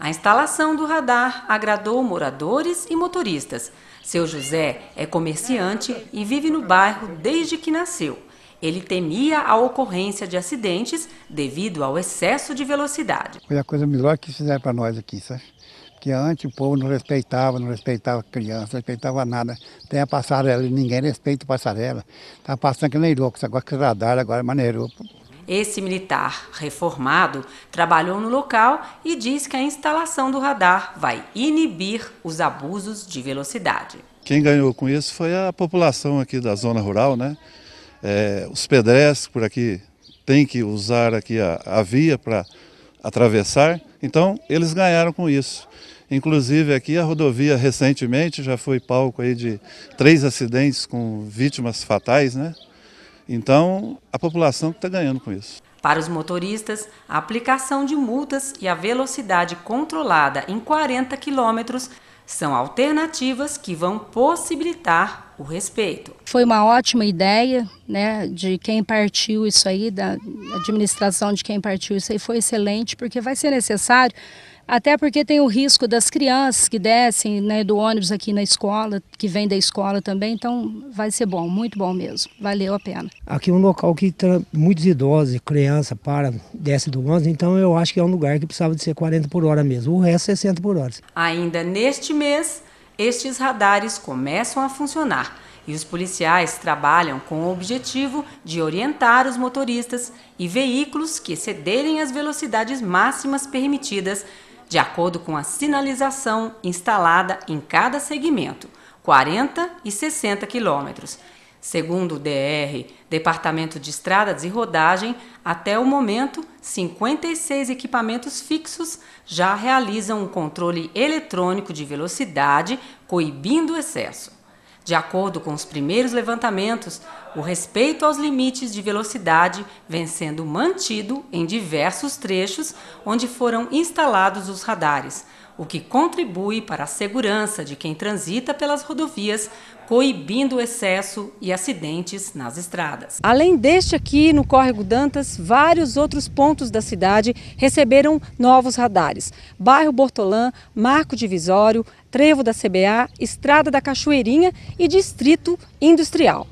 A instalação do radar agradou moradores e motoristas. Seu José é comerciante e vive no bairro desde que nasceu. Ele temia a ocorrência de acidentes devido ao excesso de velocidade. Foi a coisa melhor que fizeram para nós aqui, sabe? Porque antes o povo não respeitava, não respeitava criança, não respeitava nada. Tem a passarela, ninguém respeita a passarela. Tá passando que nem louco, agora que radar, agora maneirou. Esse militar reformado trabalhou no local e diz que a instalação do radar vai inibir os abusos de velocidade. Quem ganhou com isso foi a população aqui da zona rural, né? É, os pedestres por aqui têm que usar aqui a, a via para atravessar, então eles ganharam com isso. Inclusive aqui a rodovia recentemente já foi palco aí de três acidentes com vítimas fatais, né? Então, a população está ganhando com isso. Para os motoristas, a aplicação de multas e a velocidade controlada em 40 quilômetros são alternativas que vão possibilitar o respeito. Foi uma ótima ideia né, de quem partiu isso aí, da administração de quem partiu isso aí, foi excelente, porque vai ser necessário até porque tem o risco das crianças que descem né, do ônibus aqui na escola, que vem da escola também, então vai ser bom, muito bom mesmo, valeu a pena. Aqui é um local que muitos idosos, crianças para, desce do ônibus, então eu acho que é um lugar que precisava de ser 40 por hora mesmo, o resto 60 é por hora. Ainda neste mês, estes radares começam a funcionar e os policiais trabalham com o objetivo de orientar os motoristas e veículos que excederem as velocidades máximas permitidas de acordo com a sinalização instalada em cada segmento, 40 e 60 quilômetros, Segundo o DR, Departamento de Estradas e Rodagem, até o momento, 56 equipamentos fixos já realizam um controle eletrônico de velocidade, coibindo o excesso. De acordo com os primeiros levantamentos, o respeito aos limites de velocidade vem sendo mantido em diversos trechos onde foram instalados os radares, o que contribui para a segurança de quem transita pelas rodovias, coibindo o excesso e acidentes nas estradas. Além deste aqui, no Córrego Dantas, vários outros pontos da cidade receberam novos radares. Bairro Bortolã, Marco Divisório, Trevo da CBA, Estrada da Cachoeirinha e Distrito Industrial.